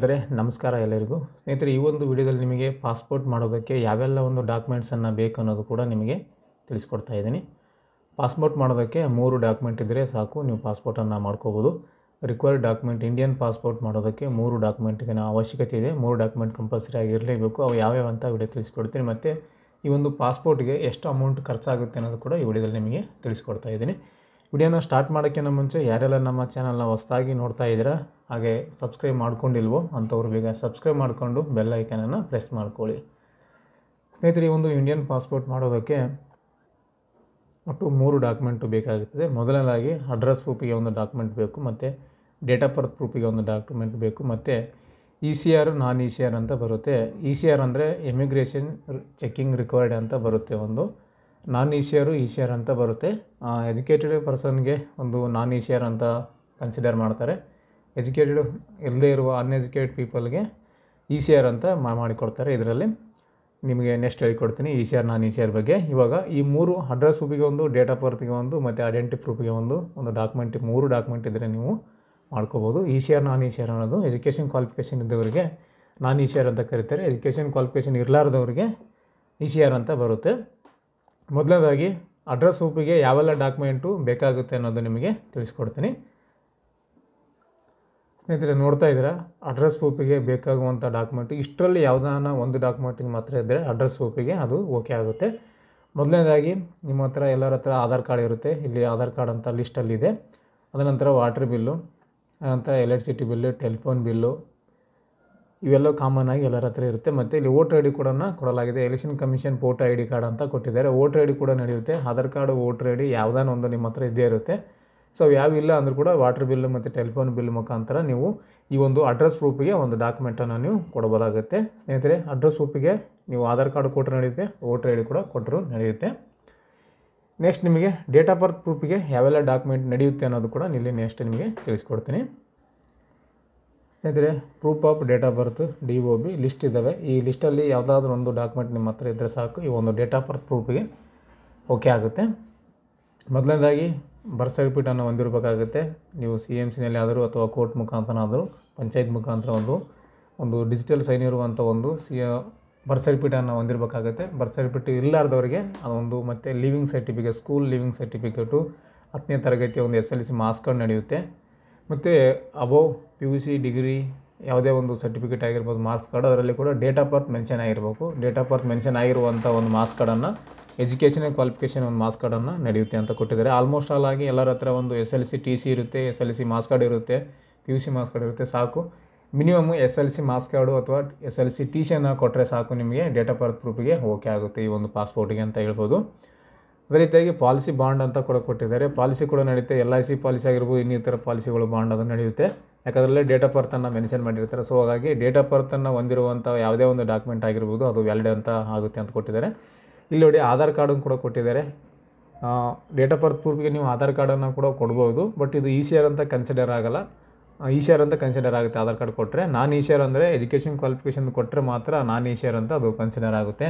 ಅಂದರೆ ನಮಸ್ಕಾರ ಎಲ್ಲರಿಗೂ ಸ್ನೇಹಿತರೆ ಈ ಒಂದು ವಿಡಿಯೋದಲ್ಲಿ ನಿಮಗೆ ಪಾಸ್ಪೋರ್ಟ್ ಮಾಡೋದಕ್ಕೆ ಯಾವೆಲ್ಲ ಒಂದು ಡಾಕ್ಯುಮೆಂಟ್ಸನ್ನು ಬೇಕು ಅನ್ನೋದು ಕೂಡ ನಿಮಗೆ ತಿಳಿಸ್ಕೊಡ್ತಾ ಇದ್ದೀನಿ ಪಾಸ್ಪೋರ್ಟ್ ಮಾಡೋದಕ್ಕೆ ಮೂರು ಡಾಕ್ಯುಮೆಂಟ್ ಇದ್ದರೆ ಸಾಕು ನೀವು ಪಾಸ್ಪೋರ್ಟನ್ನು ಮಾಡ್ಕೋಬೋದು ರಿಕ್ವೈರ್ಡ್ ಡಾಕ್ಯುಮೆಂಟ್ ಇಂಡಿಯನ್ ಪಾಸ್ಪೋರ್ಟ್ ಮಾಡೋದಕ್ಕೆ ಮೂರು ಡಾಕ್ಯುಮೆಂಟ್ಗಿನ ಅವಶ್ಯಕತೆ ಇದೆ ಮೂರು ಡಾಕ್ಯುಮೆಂಟ್ ಕಂಪಲ್ಸರಿ ಆಗಿರಲೇಬೇಕು ಅವು ಯಾವ್ಯಾವ ಅಂತ ವಿಡಿಯೋ ತಿಳಿಸ್ಕೊಡ್ತೀನಿ ಮತ್ತು ಈ ಒಂದು ಪಾಸ್ಪೋರ್ಟ್ಗೆ ಎಷ್ಟು ಅಮೌಂಟ್ ಖರ್ಚಾಗುತ್ತೆ ಅನ್ನೋದು ಕೂಡ ಈ ವಿಡಿಯೋದಲ್ಲಿ ನಿಮಗೆ ತಿಳಿಸ್ಕೊಡ್ತಾ ಇದ್ದೀನಿ ವಿಡಿಯೋನ ಸ್ಟಾರ್ಟ್ ಮಾಡೋಕ್ಕಿಂತ ಮುಂಚೆ ಯಾರೆಲ್ಲ ನಮ್ಮ ಚಾನಲ್ನ ಹೊಸ್ದಾಗಿ ನೋಡ್ತಾ ಇದ್ದೀರಾ ಹಾಗೆ ಸಬ್ಸ್ಕ್ರೈಬ್ ಮಾಡ್ಕೊಂಡಿಲ್ವೋ ಅಂಥವ್ರು ಬೇಗ ಸಬ್ಸ್ಕ್ರೈಬ್ ಮಾಡಿಕೊಂಡು ಬೆಲ್ ಐಕನನ್ನು ಪ್ರೆಸ್ ಮಾಡ್ಕೊಳ್ಳಿ ಸ್ನೇಹಿತರೆ ಒಂದು ಇಂಡಿಯನ್ ಪಾಸ್ಪೋರ್ಟ್ ಮಾಡೋದಕ್ಕೆ ಒಟ್ಟು ಮೂರು ಡಾಕ್ಯುಮೆಂಟು ಬೇಕಾಗುತ್ತದೆ ಮೊದಲನೇದಾಗಿ ಅಡ್ರೆಸ್ ಪ್ರೂಫಿಗೆ ಒಂದು ಡಾಕ್ಯುಮೆಂಟ್ ಬೇಕು ಮತ್ತು ಡೇಟ್ ಆಫ್ ಬರ್ತ್ ಪ್ರೂಫಿಗೆ ಒಂದು ಡಾಕ್ಯುಮೆಂಟ್ ಬೇಕು ಮತ್ತು E C R non E C R ಅಂತ ಬರುತ್ತೆ ಇ ಸಿ ಆರ್ ಅಂದರೆ ಎಮಿಗ್ರೇಷನ್ ಚೆಕ್ಕಿಂಗ್ ರಿಕ್ವೈರ್ಡ್ ಅಂತ ಬರುತ್ತೆ ಒಂದು non E CR E CR ಅಂತ ಬರುತ್ತೆ ಎಜುಕೇಟೆಡ್ ಪರ್ಸನ್ಗೆ ಒಂದು ನಾನ್ ಇ ಶೇರ್ ಅಂತ ಕನ್ಸಿಡರ್ ಮಾಡ್ತಾರೆ ಎಜುಕೇಟೆಡ್ ಇಲ್ಲದೇ ಇರುವ ಅನ್ಎಜುಕೇಟೆಡ್ ಪೀಪಲ್ಗೆ ಇ ಶೇರ್ ಅಂತ ಮಾಡಿಕೊಡ್ತಾರೆ ಇದರಲ್ಲಿ ನಿಮಗೆ ನೆಕ್ಸ್ಟ್ ಹೇಳಿಕೊಡ್ತೀನಿ ಈ ನಾನ್ ನಾನು ಈ ಶೇರ್ ಬಗ್ಗೆ ಇವಾಗ ಈ ಮೂರು ಅಡ್ರೆಸ್ ಪ್ರೂಫಿಗೆ ಒಂದು ಡೇಟ್ ಆಫ್ ಬರ್ತಿಗೆ ಒಂದು ಮತ್ತು ಐಡೆಂಟಿ ಪ್ರೂಫಿಗೆ ಒಂದು ಒಂದು ಡಾಕ್ಯುಮೆಂಟ್ ಮೂರು ಡಾಕ್ಯುಮೆಂಟ್ ಇದ್ದರೆ ನೀವು ಮಾಡ್ಕೋಬೋದು ಈ ಶೇರ್ ನಾನ್ ಈ ಶೇರ್ ಅನ್ನೋದು ಎಜುಕೇಷನ್ ಕ್ವಾಲಿಫಿಕೇಷನ್ ಇದ್ದವರಿಗೆ ನಾನ್ ಈ ಅಂತ ಕರೀತಾರೆ ಎಜುಕೇಷನ್ ಕ್ವಾಲಿಫಿಕೇಷನ್ ಇರಲಾರ್ದವ್ರಿಗೆ ಈ ಶೇರ್ ಅಂತ ಬರುತ್ತೆ ಮೊದಲನೇದಾಗಿ ಅಡ್ರೆಸ್ ಒಪ್ಪಿಗೆ ಯಾವೆಲ್ಲ ಡಾಕ್ಯುಮೆಂಟು ಬೇಕಾಗುತ್ತೆ ಅನ್ನೋದು ನಿಮಗೆ ತಿಳಿಸ್ಕೊಡ್ತೀನಿ ಸ್ನೇಹಿತರೆ ನೋಡ್ತಾ ಇದ್ದೀರಾ ಅಡ್ರೆಸ್ ಒಪ್ಪಿಗೆ ಬೇಕಾಗುವಂಥ ಡಾಕ್ಯುಮೆಂಟ್ ಇಷ್ಟರಲ್ಲಿ ಯಾವುದಾನ ಒಂದು ಡಾಕ್ಯುಮೆಂಟಿಗೆ ಮಾತ್ರ ಇದ್ದರೆ ಅಡ್ರೆಸ್ ಒಪ್ಪಿಗೆ ಅದು ಓಕೆ ಆಗುತ್ತೆ ಮೊದಲನೇದಾಗಿ ನಿಮ್ಮ ಹತ್ರ ಎಲ್ಲರ ಹತ್ರ ಆಧಾರ್ ಕಾರ್ಡ್ ಇರುತ್ತೆ ಇಲ್ಲಿ ಆಧಾರ್ ಕಾರ್ಡ್ ಅಂತ ಲಿಸ್ಟಲ್ಲಿದೆ ಅದನಂತರ ವಾಟ್ರ್ ಬಿಲ್ಲು ಅನಂತರ ಎಲೆಕ್ಟ್ರಿಸಿಟಿ ಬಿಲ್ಲು ಟೆಲಿಫೋನ್ ಬಿಲ್ಲು ಇವೆಲ್ಲ ಕಾಮನ್ ಆಗಿ ಎಲ್ಲರ ಹತ್ರ ಇರುತ್ತೆ ಮತ್ತು ಇಲ್ಲಿ ವೋಟರ್ ಐ ಡಿ ಕೂಡ ಕೊಡಲಾಗಿದೆ election commission voter I D card ಅಂತ ಕೊಟ್ಟಿದ್ದಾರೆ ವೋಟರ್ ಐ ಡಿ ಕೂಡ ನಡೆಯುತ್ತೆ Aadhaar card voter I D ಯಾವ್ದಾನ ಒಂದು ನಿಮ್ಮ ಹತ್ರ ಇದ್ದೇ ಇರುತ್ತೆ ಸೊ ಯಾವಿಲ್ಲ ಅಂದರೂ ಕೂಡ ವಾಟರ್ ಬಿಲ್ ಮತ್ತು ಟೆಲಿಫೋನ್ ಬಿಲ್ ಮುಖಾಂತರ ನೀವು ಈ ಒಂದು ಅಡ್ರೆಸ್ ಪ್ರೂಫಿಗೆ ಒಂದು ಡಾಕ್ಯುಮೆಂಟನ್ನು ನೀವು ಕೊಡಬೋದಾಗುತ್ತೆ ಸ್ನೇಹಿತರೆ ಅಡ್ರೆಸ್ ಪ್ರೂಫಿಗೆ ನೀವು ಆಧಾರ್ ಕಾರ್ಡ್ ಕೊಟ್ಟರು ನಡೆಯುತ್ತೆ ವೋಟರ್ ಐ ಡಿ ಕೂಡ ಕೊಟ್ಟರು ನಡೆಯುತ್ತೆ ನೆಕ್ಸ್ಟ್ ನಿಮಗೆ ಡೇಟ್ ಆಫ್ ಬರ್ತ್ ಪ್ರೂಫಿಗೆ ಯಾವೆಲ್ಲ ಡಾಕ್ಯುಮೆಂಟ್ ನಡೆಯುತ್ತೆ ಅನ್ನೋದು ಕೂಡ ಇಲ್ಲಿ ನೆಕ್ಸ್ಟ್ ನಿಮಗೆ ತಿಳಿಸ್ಕೊಡ್ತೀನಿ ಸ್ನೇಹಿತರೆ proof of date of birth D O B list ಇದ್ದಾವೆ ಈ ಲಿಸ್ಟಲ್ಲಿ ಯಾವುದಾದ್ರೂ ಒಂದು ಡಾಕ್ಯುಮೆಂಟ್ ನಿಮ್ಮ ಹತ್ರ ಇದ್ದರೆ ಸಾಕು ಈ ಒಂದು ಡೇಟ್ ಆಫ್ ಬರ್ತ್ ಪ್ರೂಫಿಗೆ ಓಕೆ ಆಗುತ್ತೆ ಮೊದಲನೇದಾಗಿ ಬರ್ತ್ ಸರ್ಟಿಫಿಕೇಟನ್ನು ಹೊಂದಿರಬೇಕಾಗುತ್ತೆ ನೀವು ಸಿ ಎಮ್ ಸಿನಲ್ಲಿ ಆದರೂ ಅಥವಾ ಕೋರ್ಟ್ ಮುಖಾಂತರ ಆದರೂ ಪಂಚಾಯತ್ ಮುಖಾಂತರ ಒಂದು ಒಂದು ಡಿಜಿಟಲ್ ಸೈನ್ ಇರುವಂಥ ಒಂದು ಸಿ ಬರ್ತ್ ಸರ್ಟಿಫಿಕೇಟನ್ನು ಹೊಂದಿರಬೇಕಾಗುತ್ತೆ ಬರ್ತ್ ಸರ್ಟಿಫಿಕೇಟ್ ಇಲ್ಲಾರ್ದವರಿಗೆ ಅದೊಂದು ಮತ್ತು living certificate school living certificate ಹತ್ತನೇ ತರಗತಿಯ ಒಂದು ಎಸ್ ಎಲ್ ಸಿ ಮಾಸ್ ನಡೆಯುತ್ತೆ ಮತ್ತು above P U C degree ಯಾವುದೇ ಒಂದು ಸರ್ಟಿಫಿಕೇಟ್ ಆಗಿರ್ಬೋದು ಮಾರ್ಕ್ಸ್ ಕಾರ್ಡ್ ಅದರಲ್ಲಿ ಕೂಡ ಡೇಟ್ ಆಫ್ ಬರ್ತ್ ಮೆನ್ಷನ್ ಆಗಿರಬೇಕು ಡೇಟ್ ಆಫ್ ಬರ್ತ್ ಮೆನ್ಷನ್ ಆಗಿರುವಂಥ ಒಂದು ಮಾರ್ಕ್ಸ್ ಕಾರ್ಡನ್ನು ಎಜುಕೇಷನ್ ಕ್ವಾಲಿಫಿಕೇಷನ್ ಒಂದು ಮಾರ್ಕ್ಸ್ ಕಾರ್ಡನ್ನು ನಡೆಯುತ್ತೆ ಅಂತ ಕೊಟ್ಟಿದ್ದಾರೆ ಆಲ್ಮೋಸ್ಟ್ ಆಲ್ ಆಗಿ ಎಲ್ಲರ ಹತ್ರ ಒಂದು S L C T C ಇರುತ್ತೆ S L C marks card ಇರುತ್ತೆ P U C marks card ಇರುತ್ತೆ ಸಾಕು minimum S L C marks card ಅಥವಾ ಎಸ್ ಎಲ್ ಸಿ ಟಿ ಸಿಯನ್ನು ಕೊಟ್ಟರೆ ಸಾಕು ನಿಮಗೆ ಡೇಟ್ ಆಫ್ ಬರ್ತ್ ಪ್ರೂಫಿಗೆ ಓಕೆ ಆಗುತ್ತೆ ಈ ಒಂದು ಪಾಸ್ಪೋರ್ಟಿಗೆ ಅಂತ ಹೇಳ್ಬೋದು ಅದೇ ರೀತಿಯಾಗಿ ಪಾಲಿಸಿ ಬಾಂಡ್ ಅಂತ ಕೂಡ ಕೊಟ್ಟಿದ್ದಾರೆ ಪಾಲಿಸಿ ಕೂಡ ನಡೆಯುತ್ತೆ ಎಲ್ ಐ ಸಿ ಪಾಲಿಸಿ ಆಗಿರ್ಬೋದು ಇನ್ನಿತರ ಪಾಲಿಸಿಗಳು ಬಾಂಡ್ ಅದು ನಡೆಯುತ್ತೆ ಯಾಕಂದರೆ ಡೇಟ್ ಆಫ್ ಬರ್ತನ್ನು ಮೆನ್ಷನ್ ಮಾಡಿರ್ತಾರೆ ಸೊ ಹಾಗಾಗಿ ಡೇಟ್ ಆಫ್ ಬರ್ತನ್ನು ಹೊಂದಿರುವಂಥ ಯಾವುದೇ ಒಂದು ಡಾಕ್ಯುಮೆಂಟ್ ಆಗಿರ್ಬೋದು ಅದು ವ್ಯಾಲಿಡ್ ಅಂತ ಆಗುತ್ತೆ ಅಂತ ಕೊಟ್ಟಿದ್ದಾರೆ ಇಲ್ಲಿ ನೋಡಿ ಆಧಾರ್ ಕಾರ್ಡನ್ನು ಕೂಡ ಕೊಟ್ಟಿದ್ದಾರೆ ಡೇಟ್ ಆಫ್ ಬರ್ತ್ ಪೂರ್ವಿಗೆ ನೀವು ಆಧಾರ್ ಕಾರ್ಡನ್ನು ಕೂಡ ಕೊಡ್ಬೋದು ಬಟ್ ಇದು ಇ ಸಿ ಆರ್ ಅಂತ ಕನ್ಸಿಡರ್ ಆಗಲ್ಲ ಇ ಸಿ ಆರ್ ಅಂತ ಕನ್ಸಿಡರ್ ಆಗುತ್ತೆ ಆಧಾರ್ ಕಾರ್ಡ್ ಕೊಟ್ಟರೆ ನಾನ್ ಇ ಸಿ ಆರ್ ಅಂದರೆ ಎಜುಕೇಷನ್ ಕ್ವಾಲಿಫಿಕೇಷನ್ ಕೊಟ್ಟರೆ ಮಾತ್ರ ನಾನ್ ಇ ಸಿ ಆರ್ ಅಂತ ಅದು ಕನ್ಸಿಡರ್ ಆಗುತ್ತೆ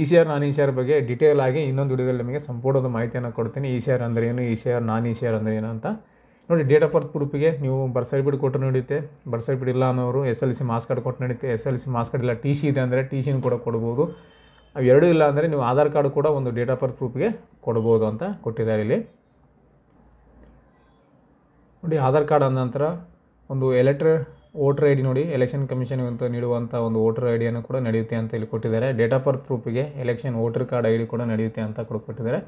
E C R non E C R ಬಗ್ಗೆ ಡಿಟೇಲ್ ಆಗಿ ಇನ್ನೊಂದು ವಿಡಿಯೋದಲ್ಲಿ ನಿಮಗೆ ಸಂಪೂರ್ಣದ ಮಾಹಿತಿಯನ್ನು ಕೊಡ್ತೀನಿ ಇ ಸಿ ಆರ್ ಅಂದರೆ ಏನು E C R non E C R ಅಂದರೆ ಏನು ಅಂತ ನೋಡಿ ಡೇಟ್ ಆಫ್ ಬರ್ತ್ ಪ್ರೂಫಿಗೆ ನೀವು ಬರ್ತ್ ಸರ್ಟಿಫಿಕೇಟ್ ಕೊಟ್ಟು ನಡೀತೆ ಬರ್ತ್ ಸರ್ಟಿಫಿಕೇಟ್ ಇಲ್ಲ ಅನ್ನೋರು S L C marks card ಕೊಟ್ಟು ನಡೀತೆ S L C marks card ಇಲ್ಲ ಟಿ ಸಿ ಇದೆ ಅಂದರೆ ಟಿ ಸಿನೂ ಕೂಡ ಕೊಡ್ಬೋದು ಅವು ಎರಡೂ ಇಲ್ಲ ಅಂದರೆ ನೀವು ಆಧಾರ್ ಕಾರ್ಡ್ ಕೂಡ ಒಂದು ಡೇಟ್ ಆಫ್ ಬರ್ತ್ ಪ್ರೂಫಿಗೆ ಕೊಡ್ಬೋದು ಅಂತ ಕೊಟ್ಟಿದ್ದಾರೆ ಇಲ್ಲಿ ನೋಡಿ ಆಧಾರ್ ಕಾರ್ಡ್ ಆದ ನಂತರ ಒಂದು ಎಲೆಕ್ಟ್ರ ವೋಟರ್ ಐ ಡಿ ನೋಡಿ ಎಲೆಕ್ಷನ್ ಕಮಿಷನ್ ಅಂತ ನೀಡುವಂಥ ಒಂದು ವೋಟರ್ ಐ ಡಿಯನ್ನು ಕೂಡ ನಡೆಯುತ್ತೆ ಅಂತ ಇಲ್ಲಿ ಕೊಟ್ಟಿದ್ದಾರೆ ಡೇಟ್ ಆಫ್ ಬರ್ತ್ ಪ್ರೂಫಿಗೆ election voter card I D ಕೂಡ ನಡೆಯುತ್ತೆ ಅಂತ ಕೂಡ ಕೊಟ್ಟಿದ್ದಾರೆ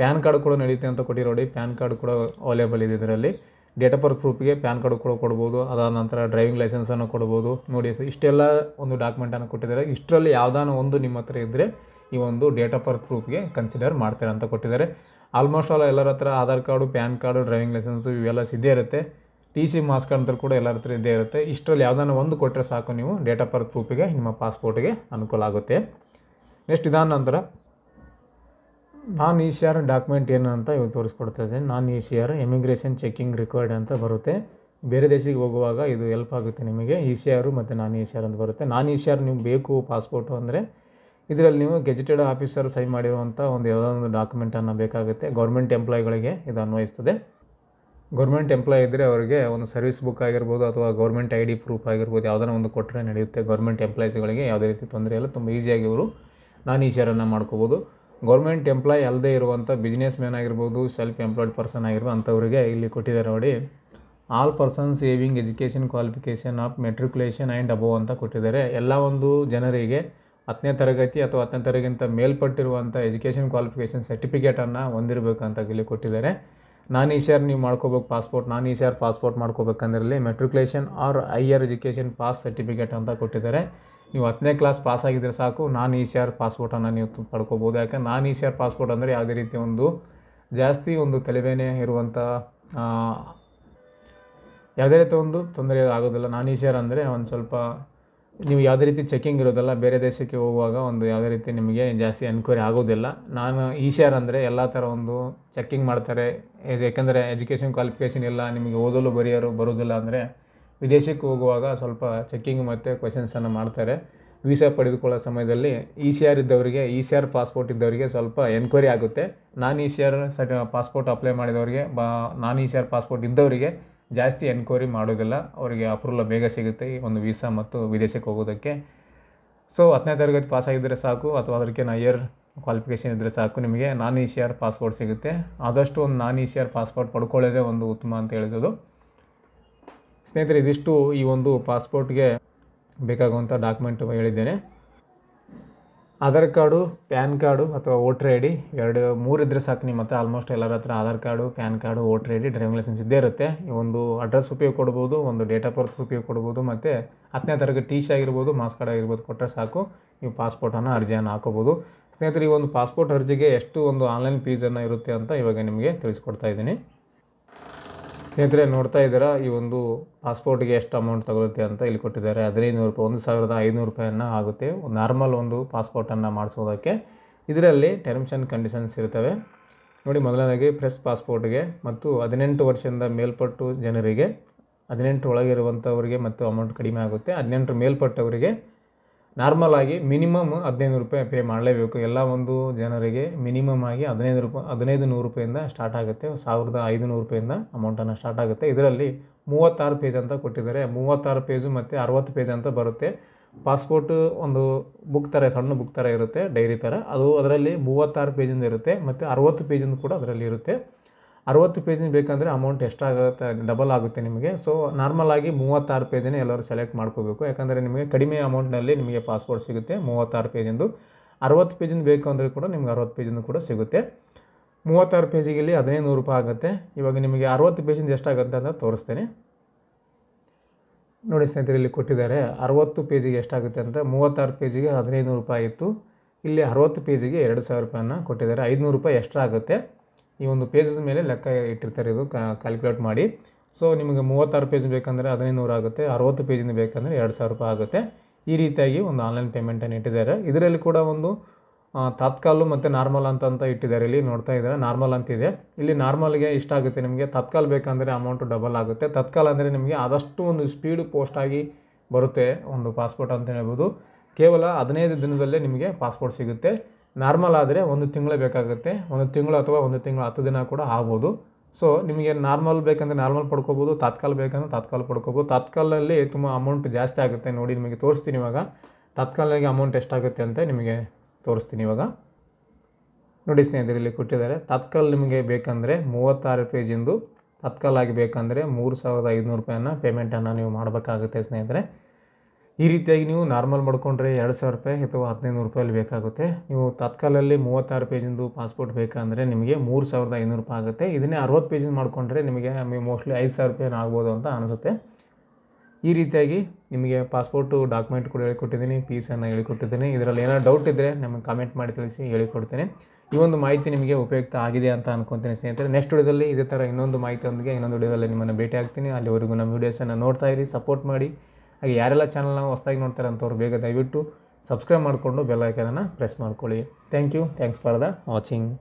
ಪ್ಯಾನ್ ಕಾರ್ಡ್ ಕೂಡ ನಡೆಯುತ್ತೆ ಅಂತ ಕೊಟ್ಟಿರೋ ನೋಡಿ ಪ್ಯಾನ್ ಕಾರ್ಡ್ ಕೂಡ ಅವೈಲೇಬಲ್ ಇದೆ ಇದರಲ್ಲಿ ಡೇಟ್ ಆಫ್ ಬರ್ತ್ ಪ್ರೂಫಿಗೆ ಪ್ಯಾನ್ ಕಾರ್ಡ್ ಕೂಡ ಕೊಡ್ಬೋದು ಅದಾದ ನಂತರ ಡ್ರೈವಿಂಗ್ ಲೈಸೆನ್ಸನ್ನು ಕೊಡ್ಬೋದು ನೋಡಿ ಇಷ್ಟೆಲ್ಲ ಒಂದು ಡಾಕ್ಯುಮೆಂಟನ್ನು ಕೊಟ್ಟಿದ್ದಾರೆ ಇಷ್ಟರಲ್ಲಿ ಯಾವುದಾನ ಒಂದು ನಿಮ್ಮ ಹತ್ರ ಇದ್ದರೆ ಈ ಒಂದು ಡೇಟ್ ಆಫ್ ಬರ್ತ್ ಪ್ರೂಫ್ಗೆ ಕನ್ಸಿಡರ್ ಮಾಡ್ತಾರೆ ಅಂತ ಕೊಟ್ಟಿದ್ದಾರೆ ಆಲ್ಮೋಸ್ಟ್ ಆಲ್ ಎಲ್ಲರ ಹತ್ರ Aadhaar card PAN card driving licence ಇವೆಲ್ಲ ಸಿದ್ಧೇ ಇರುತ್ತೆ ಟಿ ಸಿ ಮಾಸ್ಕ್ ಅಂತ ಕೂಡ ಎಲ್ಲರ ಹತ್ರ ಇದ್ದೇ ಇರುತ್ತೆ ಇಷ್ಟರಲ್ಲಿ ಯಾವುದನ್ನು ಒಂದು ಕೊಟ್ಟರೆ ಸಾಕು ನೀವು ಡೇಟ್ ಆಫ್ ಬರ್ತ್ ಪ್ರೂಫಿಗೆ ನಿಮ್ಮ ಪಾಸ್ಪೋರ್ಟ್ಗೆ ಅನುಕೂಲ ಆಗುತ್ತೆ ನೆಕ್ಸ್ಟ್ ಇದಾದ ನಂತರ non E C R document ಏನು ಅಂತ ಇವಾಗ ತೋರಿಸ್ಕೊಡ್ತಾ non E C R emigration checking required ಅಂತ ಬರುತ್ತೆ ಬೇರೆ ದೇಶಕ್ಕೆ ಹೋಗುವಾಗ ಇದು ಹೆಲ್ಪ್ ಆಗುತ್ತೆ ನಿಮಗೆ ಇ ಸಿ ಆರು ಮತ್ತು ನಾನ್ ಇ ಸಿ ಆರ್ ಅಂತ ಬರುತ್ತೆ ನಾನ್ ಇ ಸಿ ಆರ್ ನಿಮ್ಗೆ ಬೇಕು ಪಾಸ್ಪೋರ್ಟು ಅಂದರೆ ಇದರಲ್ಲಿ ನೀವು ಗೆಜೆಟೆಡ್ ಆಫೀಸರ್ ಸೈನ್ ಮಾಡಿರುವಂಥ ಒಂದು ಯಾವುದೋ ಒಂದು ಡಾಕ್ಯುಮೆಂಟನ್ನು ಬೇಕಾಗುತ್ತೆ ಗೌರ್ಮೆಂಟ್ ಎಂಪ್ಲಾಯ್ಗಳಿಗೆ ಇದು ಅನ್ವಯಿಸ್ತದೆ ಗೌರ್ಮೆಂಟ್ ಎಂಪ್ಲಾಯ್ ಇದ್ದರೆ ಅವರಿಗೆ ಒಂದು ಸರ್ವಿಸ್ ಬುಕ್ ಆಗಿರ್ಬೋದು ಅಥವಾ ಗೌರ್ಮೆಂಟ್ ಐ ಡಿ ಪ್ರೂಫ್ ಆಗಿರ್ಬೋದು ಯಾವುದಾರ ಒಂದು ಕೊಟ್ಟರೆ ನಡೆಯುತ್ತೆ ಗೌರ್ಮೆಂಟ್ ಎಂಪ್ಲಾಯ್ಸ್ಗಳಿಗೆ ಯಾವುದೇ ರೀತಿ ತೊಂದರೆ ಇಲ್ಲ ತುಂಬ ಈಸಿಯಾಗಿ ಇವರು ನಾನು ಈ ಮಾಡ್ಕೋಬೋದು ಗೌರ್ಮೆಂಟ್ ಎಂಪ್ಲಾಯ್ ಅಲ್ಲದೆ ಇರುವಂಥ ಬಿಸ್ನೆಸ್ ಮ್ಯಾನ್ ಆಗಿರ್ಬೋದು ಸೆಲ್ಫ್ ಎಂಪ್ಲಾಯ್ಡ್ ಪರ್ಸನ್ ಆಗಿರ್ಬೋದು ಅಂಥವರಿಗೆ ಇಲ್ಲಿ ಕೊಟ್ಟಿದ್ದಾರೆ ನೋಡಿ all person saving education qualification of matriculation and above ಅಂತ ಕೊಟ್ಟಿದ್ದಾರೆ ಎಲ್ಲ ಒಂದು ಜನರಿಗೆ ಹತ್ತನೇ ತರಗತಿ ಅಥವಾ ಹತ್ತನೇ ತರಗಿಂತ ಮೇಲ್ಪಟ್ಟಿರುವಂಥ ಎಜುಕೇಷನ್ ಕ್ವಾಲಿಫಿಕೇಷನ್ ಸರ್ಟಿಫಿಕೇಟನ್ನು ಹೊಂದಿರಬೇಕಂತ ಇಲ್ಲಿ ಕೊಟ್ಟಿದ್ದಾರೆ ನಾನು ಈ ಸಿ ಆರ್ ನೀವು ಮಾಡ್ಕೋಬೇಕು passport non E C R passport ಮಾಡ್ಕೋಬೇಕಂದ್ರಲ್ಲಿ matriculation or higher education pass certificate ಅಂತ ಕೊಟ್ಟಿದ್ದಾರೆ ನೀವು ಹತ್ತನೇ ಕ್ಲಾಸ್ ಪಾಸ್ ಆಗಿದ್ದರೆ ಸಾಕು ನಾನು ಇ ಸಿ ಆರ್ ಪಾಸ್ಪೋರ್ಟನ್ನು ನೀವು ಪಡ್ಕೋಬೋದು ಯಾಕೆ ನಾನ್ ಈ ಸಿ ಆರ್ ಪಾಸ್ಪೋರ್ಟ್ ಅಂದರೆ ಯಾವುದೇ ರೀತಿ ಒಂದು ಜಾಸ್ತಿ ಒಂದು ತಲೆಬೇನೆ ಇರುವಂಥ ಯಾವುದೇ ರೀತಿ ಒಂದು ತೊಂದರೆ ಆಗೋದಿಲ್ಲ ನಾನ್ ಈಶಿಯರ್ ಅಂದರೆ ಒಂದು ಸ್ವಲ್ಪ ನೀವು ಯಾವುದೇ ರೀತಿ ಚೆಕಿಂಗ್ ಇರೋದಲ್ಲ ಬೇರೆ ದೇಶಕ್ಕೆ ಹೋಗುವಾಗ ಒಂದು ಯಾವುದೇ ರೀತಿ ನಿಮಗೆ ಜಾಸ್ತಿ ಎನ್ಕ್ವೈರಿ ಆಗೋದಿಲ್ಲ ನಾನು ಈ ಶೇರ್ ಅಂದರೆ ಎಲ್ಲ ಥರ ಒಂದು ಚೆಕ್ಕಿಂಗ್ ಮಾಡ್ತಾರೆ ಏಕೆಂದರೆ ಎಜುಕೇಷನ್ ಕ್ವಾಲಿಫಿಕೇಷನ್ ಇಲ್ಲ ನಿಮಗೆ ಓದಲು ಬರೆಯೋರು ಬರೋದಿಲ್ಲ ಅಂದರೆ ವಿದೇಶಕ್ಕೆ ಹೋಗುವಾಗ ಸ್ವಲ್ಪ ಚೆಕ್ಕಿಂಗ್ ಮತ್ತು ಕ್ವೆಶನ್ಸನ್ನು ಮಾಡ್ತಾರೆ ವೀಸಾ ಪಡೆದುಕೊಳ್ಳೋ ಸಮಯದಲ್ಲಿ ಇ ಸಿ ಆರ್ ಇದ್ದವರಿಗೆ ಇ ಸಿ ಆರ್ ಪಾಸ್ಪೋರ್ಟ್ ಇದ್ದವರಿಗೆ ಸ್ವಲ್ಪ ಎನ್ಕ್ವೈರಿ ಆಗುತ್ತೆ ನಾನ್ ಇ ಸಿ ಆರ್ ಸರ್ಟಿ ಪಾಸ್ಪೋರ್ಟ್ ಅಪ್ಲೈ ಮಾಡಿದವರಿಗೆ ಬಾ non E C R passport ಇದ್ದವರಿಗೆ ಜಾಸ್ತಿ ಎನ್ಕ್ವೈರಿ ಮಾಡೋದಿಲ್ಲ ಅವರಿಗೆ ಅಪ್ರೂವಲ್ ಬೇಗ ಸಿಗುತ್ತೆ ಈ ಒಂದು ವೀಸಾ ಮತ್ತು ವಿದೇಶಕ್ಕೆ ಹೋಗೋದಕ್ಕೆ ಸೊ ಹತ್ತನೇ ತರಗತಿ ಪಾಸ್ ಆಗಿದ್ದರೆ ಸಾಕು ಅಥವಾ ನಾ ಇಯರ್ ಕ್ವಾಲಿಫಿಕೇಷನ್ ಇದ್ದರೆ ಸಾಕು ನಿಮಗೆ non E C R passport ಸಿಗುತ್ತೆ ಆದಷ್ಟು ಒಂದು non E C R passport ಪಡ್ಕೊಳ್ಳೋದೇ ಒಂದು ಉತ್ತಮ ಅಂತ ಹೇಳಿದ್ರು ಸ್ನೇಹಿತರೆ ಇದಿಷ್ಟು ಈ ಒಂದು ಪಾಸ್ಪೋರ್ಟ್ಗೆ ಬೇಕಾಗುವಂಥ ಡಾಕ್ಯುಮೆಂಟ್ ಹೇಳಿದ್ದೇನೆ ಆಧಾರ್ ಕಾರ್ಡು ಪ್ಯಾನ್ ಕಾರ್ಡು ಅಥವಾ ವೋಟ್ರ್ ಐ ಡಿ ಎರಡು ಮೂರು ಇದ್ದರೆ ಸಾಕು ನಿಮ್ಮ ಹತ್ರ ಆಲ್ಮೋಸ್ಟ್ ಎಲ್ಲರ ಹತ್ರ Aadhaar card PAN card voter I D driving licence ಇದ್ದೇ ಇರುತ್ತೆ ಒಂದು ಅಡ್ರೆಸ್ ಉಪಯೋಗ ಕೊಡ್ಬೋದು ಒಂದು ಡೇಟ್ ಆಫ್ ಬರ್ತ್ ಉಪಯೋಗ ಕೊಡ್ಬೋದು ಮತ್ತು ಹತ್ತನೇ ತರಗತಿ ಟಿ ಸಿ ಆಗಿರ್ಬೋದು ಮಾಸ್ ಕಾರ್ಡ್ ಆಗಿರ್ಬೋದು ಕೊಟ್ಟರೆ ಸಾಕು ನೀವು ಪಾಸ್ಪೋರ್ಟನ್ನು ಅರ್ಜಿಯನ್ನು ಹಾಕೋಬೋದು ಸ್ನೇಹಿತರಿಗೆ ಒಂದು ಪಾಸ್ಪೋರ್ಟ್ ಅರ್ಜಿಗೆ ಎಷ್ಟು ಒಂದು ಆನ್ಲೈನ್ ಫೀಸನ್ನು ಇರುತ್ತೆ ಅಂತ ಇವಾಗ ನಿಮಗೆ ತಿಳಿಸ್ಕೊಡ್ತಾ ಇದ್ದೀನಿ ಸ್ನೇಹಿತರೆ ನೋಡ್ತಾ ಇದ್ದೀರಾ ಈ ಒಂದು ಪಾಸ್ಪೋರ್ಟ್ಗೆ ಎಷ್ಟು ಅಮೌಂಟ್ ತಗೊಳುತ್ತೆ ಅಂತ ಇಲ್ಲಿ ಕೊಟ್ಟಿದ್ದಾರೆ ಹದಿನೈದು ರೂಪಾಯಿ ಒಂದು ಸಾವಿರದ ಐನೂರು ರೂಪಾಯನ್ನು ಆಗುತ್ತೆ ನಾರ್ಮಲ್ ಒಂದು ಪಾಸ್ಪೋರ್ಟನ್ನು ಮಾಡಿಸೋದಕ್ಕೆ ಇದರಲ್ಲಿ ಟರ್ಮ್ಸ್ ಆ್ಯಂಡ್ ಕಂಡೀಷನ್ಸ್ ಇರ್ತವೆ ನೋಡಿ ಮೊದಲನೇದಾಗಿ ಪ್ರೆಸ್ ಪಾಸ್ಪೋರ್ಟ್ಗೆ ಮತ್ತು ಹದಿನೆಂಟು ವರ್ಷದಿಂದ ಮೇಲ್ಪಟ್ಟು ಜನರಿಗೆ ಹದಿನೆಂಟು ಒಳಗಿರುವಂಥವರಿಗೆ ಮತ್ತು ಅಮೌಂಟ್ ಕಡಿಮೆ ಆಗುತ್ತೆ ಹದಿನೆಂಟು ಮೇಲ್ಪಟ್ಟವರಿಗೆ ನಾರ್ಮಲ್ ಆಗಿ ಮಿನಿಮಮ್ ಹದಿನೈದು ರೂಪಾಯಿ ಪೇ ಮಾಡಲೇಬೇಕು ಎಲ್ಲ ಒಂದು ಜನರಿಗೆ ಮಿನಿಮಮ್ ಆಗಿ ಹದಿನೈದು ರೂಪಾಯಿ ಹದಿನೈದು ನೂರು ರೂಪಾಯಿಂದ ಸ್ಟಾರ್ಟ್ ಆಗುತ್ತೆ ಸಾವಿರದ ಐದು ನೂರು ರೂಪಾಯಿಂದ ಅಮೌಂಟನ್ನು ಸ್ಟಾರ್ಟ್ ಆಗುತ್ತೆ ಇದರಲ್ಲಿ ಮೂವತ್ತಾರು ಪೇಜ್ ಅಂತ ಕೊಟ್ಟಿದ್ದಾರೆ ಮೂವತ್ತಾರು ಪೇಜು ಮತ್ತು ಅರವತ್ತು ಪೇಜ್ ಅಂತ ಬರುತ್ತೆ ಪಾಸ್ಪೋರ್ಟ್ ಒಂದು ಬುಕ್ ಥರ ಸಣ್ಣ ಬುಕ್ ಥರ ಇರುತ್ತೆ ಡೈರಿ ಥರ ಅದು ಅದರಲ್ಲಿ ಮೂವತ್ತಾರು ಪೇಜಿಂದ ಇರುತ್ತೆ ಮತ್ತು ಅರವತ್ತು ಪೇಜಿಂದ ಕೂಡ ಅದರಲ್ಲಿ ಇರುತ್ತೆ ಅರುವತ್ತು ಪೇಜಿನ ಬೇಕಂದರೆ ಅಮೌಂಟ್ ಎಷ್ಟಾಗುತ್ತೆ ಡಬಲ್ ಆಗುತ್ತೆ ನಿಮಗೆ ಸೊ ನಾರ್ಮಲಾಗಿ ಮೂವತ್ತಾರು ಪೇಜನ್ನೇ ಎಲ್ಲರೂ ಸೆಲೆಕ್ಟ್ ಮಾಡ್ಕೋಬೇಕು ಯಾಕಂದರೆ ನಿಮಗೆ ಕಡಿಮೆ ಅಮೌಂಟ್ನಲ್ಲಿ ನಿಮಗೆ ಪಾಸ್ಪೋರ್ಟ್ ಸಿಗುತ್ತೆ ಮೂವತ್ತಾರು ಪೇಜಿಂದು ಅರವತ್ತು ಪೇಜಿಂದು ಬೇಕು ಅಂದರೆ ಕೂಡ ನಿಮ್ಗೆ ಅರವತ್ತು ಪೇಜಿಂದು ಕೂಡ ಸಿಗುತ್ತೆ ಮೂವತ್ತಾರು ಪೇಜಿಗೆ ಇಲ್ಲಿ ಹದಿನೈದು ನೂರು ರೂಪಾಯಿ ಆಗುತ್ತೆ ಇವಾಗ ನಿಮಗೆ ಅರವತ್ತು ಪೇಜಿಂದ ಎಷ್ಟಾಗುತ್ತೆ ಅಂತ ತೋರಿಸ್ತೇನೆ ನೋಡಿ ಸ್ನೇಹಿತರೆ ಇಲ್ಲಿ ಕೊಟ್ಟಿದ್ದಾರೆ ಅರವತ್ತು ಪೇಜಿಗೆ ಎಷ್ಟಾಗುತ್ತೆ ಅಂತ ಮೂವತ್ತಾರು ಪೇಜಿಗೆ ಹದಿನೈದು ನೂರು ರೂಪಾಯಿ ಇತ್ತು ಇಲ್ಲಿ ಅರವತ್ತು ಪೇಜಿಗೆ ಎರಡು ಸಾವಿರ ರೂಪಾಯಿನ ಕೊಟ್ಟಿದ್ದಾರೆ ಐದುನೂರು ರೂಪಾಯಿ ಎಕ್ಸ್ಟ್ರಾ ಆಗುತ್ತೆ ಈ ಒಂದು ಪೇಜಸ್ ಮೇಲೆ ಲೆಕ್ಕ ಇಟ್ಟಿರ್ತಾರೆ ಇದು ಕ್ಯಾಲ್ಕುಲೇಟ್ ಮಾಡಿ ಸೊ ನಿಮಗೆ ಮೂವತ್ತಾರು ಪೇಜ್ ಬೇಕಂದರೆ ಹದಿನೈದು ಆಗುತ್ತೆ ಅರುವತ್ತು ಪೇಜಿಂದ ಬೇಕಂದರೆ ಎರಡು ಸಾವಿರ ರೂಪಾಯಿ ಆಗುತ್ತೆ ಈ ರೀತಿಯಾಗಿ ಒಂದು ಆನ್ಲೈನ್ ಪೇಮೆಂಟನ್ನು ಇಟ್ಟಿದ್ದಾರೆ ಇದರಲ್ಲಿ ಕೂಡ ಒಂದು ತಾತ್ಕಾಲು ಮತ್ತು ನಾರ್ಮಲ್ ಅಂತ ಅಂತ ಇಟ್ಟಿದ್ದಾರೆ ಇಲ್ಲಿ ನೋಡ್ತಾ ಇದ್ದಾರೆ ನಾರ್ಮಲ್ ಅಂತಿದೆ ಇಲ್ಲಿ ನಾರ್ಮಲ್ಗೆ ಇಷ್ಟ ಆಗುತ್ತೆ ನಿಮಗೆ ತತ್ಕಾಲ ಬೇಕಂದರೆ ಅಮೌಂಟು ಡಬಲ್ ಆಗುತ್ತೆ ತತ್ಕಾಲ ಅಂದರೆ ನಿಮಗೆ ಆದಷ್ಟು ಒಂದು ಸ್ಪೀಡ್ ಆಗಿ ಬರುತ್ತೆ ಒಂದು ಪಾಸ್ಪೋರ್ಟ್ ಅಂತ ಹೇಳ್ಬೋದು ಕೇವಲ ಹದಿನೈದು ದಿನದಲ್ಲೇ ನಿಮಗೆ ಪಾಸ್ಪೋರ್ಟ್ ಸಿಗುತ್ತೆ ನಾರ್ಮಲ್ ಆದರೆ ಒಂದು ತಿಂಗಳು ಬೇಕಾಗುತ್ತೆ ಒಂದು ತಿಂಗಳು ಅಥವಾ ಒಂದು ತಿಂಗಳು ಹತ್ತು ದಿನ ಕೂಡ ಆಗ್ಬೋದು ಸೊ ನಿಮಗೆ ನಾರ್ಮಲ್ ಬೇಕಂದರೆ ನಾರ್ಮಲ್ ಪಡ್ಕೋಬೋದು ತಾತ್ಕಾಲ ಬೇಕಂದರೆ ತಾತ್ಕಾಲ ಪಡ್ಕೋಬೋದು ತಾತ್ಕಾಲದಲ್ಲಿ ತುಂಬ ಅಮೌಂಟ್ ಜಾಸ್ತಿ ಆಗುತ್ತೆ ನೋಡಿ ನಿಮಗೆ ತೋರಿಸ್ತೀನಿ ಇವಾಗ ತಾತ್ಕಾಲಿಗೆ ಅಮೌಂಟ್ ಎಷ್ಟಾಗುತ್ತೆ ಅಂತ ನಿಮಗೆ ತೋರಿಸ್ತೀನಿ ಇವಾಗ ನೋಡಿ ಸ್ನೇಹಿತರಲ್ಲಿ ಕೊಟ್ಟಿದ್ದಾರೆ ತಾತ್ಕಾಲ ನಿಮಗೆ ಬೇಕಂದರೆ ಮೂವತ್ತಾರು ಪೇಜಿಂದು ತಾತ್ಕಾಲಾಗಿ ಬೇಕಂದರೆ ಮೂರು ಸಾವಿರದ ಐದುನೂರು ರೂಪಾಯಿಯನ್ನು ಪೇಮೆಂಟನ್ನು ನೀವು ಮಾಡಬೇಕಾಗುತ್ತೆ ಸ್ನೇಹಿತರೆ ಈ ರೀತಿಯಾಗಿ ನೀವು ನಾರ್ಮಲ್ ಮಾಡ್ಕೊಂಡ್ರೆ ಎರಡು ಸಾವಿರ ರೂಪಾಯಿ ಅಥವಾ ಹದಿನೈದು ನೂರು ರೂಪಾಯಲ್ಲಿ ಬೇಕಾಗುತ್ತೆ ನೀವು ತತ್ಕಾಲಲ್ಲಿ ಮೂವತ್ತಾರು ಪೇಜಿಂದು ಪಾಸ್ಪೋರ್ಟ್ ಬೇಕಂದರೆ ನಿಮಗೆ ಮೂರು ಸಾವಿರದ ಐನೂರು ರೂಪಾಯಿ ಆಗುತ್ತೆ ಇದನ್ನೇ ಅರವತ್ತು ಪೇಜಿಂದ ಮಾಡ್ಕೊಂಡ್ರೆ ನಿಮಗೆ ಮೋಸ್ಟ್ಲಿ ಐದು ಸಾವಿರ ರೂಪಾಯಿ ಆಗ್ಬೋದು ಅಂತ ಅನಿಸುತ್ತೆ ಈ ರೀತಿಯಾಗಿ ನಿಮಗೆ ಪಾಸ್ಪೋರ್ಟು ಡಾಕ್ಯುಮೆಂಟ್ ಕೂಡ ಹೇಳಿಕೊಟ್ಟಿದ್ದೀನಿ ಪೀಸನ್ನು ಹೇಳಿಕೊಟ್ಟಿದ್ದೀನಿ ಇದರಲ್ಲಿ ಏನೋ ಡೌಟ್ ಇದ್ದರೆ ನಮಗೆ ಕಮೆಂಟ್ ಮಾಡಿ ತಿಳಿಸಿ ಹೇಳಿಕೊಡ್ತೀನಿ ಈ ಒಂದು ಮಾಹಿತಿ ನಿಮಗೆ ಉಪಯುಕ್ತ ಆಗಿದೆ ಅಂತ ಅನ್ಕೊತೀನಿ ಸ್ನೇಹಿತರೆ ನೆಕ್ಸ್ಟ್ ವಿಡಿಯೋದಲ್ಲಿ ಇದೇ ಥರ ಇನ್ನೊಂದು ಮಾಹಿತಿಯೊಂದಿಗೆ ಇನ್ನೊಂದು ವಿಡಿಯೋದಲ್ಲಿ ನಿಮ್ಮನ್ನು ಭೇಟಿ ಆಗ್ತೀನಿ ಅಲ್ಲಿವರೆಗೂ ನಮ್ಮ ವೀಡಿಯೋಸನ್ನು ನೋಡ್ತಾ ಇರಿ ಸಪೋರ್ಟ್ ಮಾಡಿ ಹಾಗೆ ಯಾರೆಲ್ಲ ಚಾನಲ್ನ ಹೊಸದಾಗಿ ಅಂತವ್ರು ಬೇಗ ದಯವಿಟ್ಟು ಸಬ್ಸ್ಕ್ರೈಬ್ ಮಾಡಿಕೊಂಡು ಬೆಲ್ಲೈಕನನ್ನು ಪ್ರೆಸ್ ಮಾಡ್ಕೊಳ್ಳಿ thank you thanks for the watching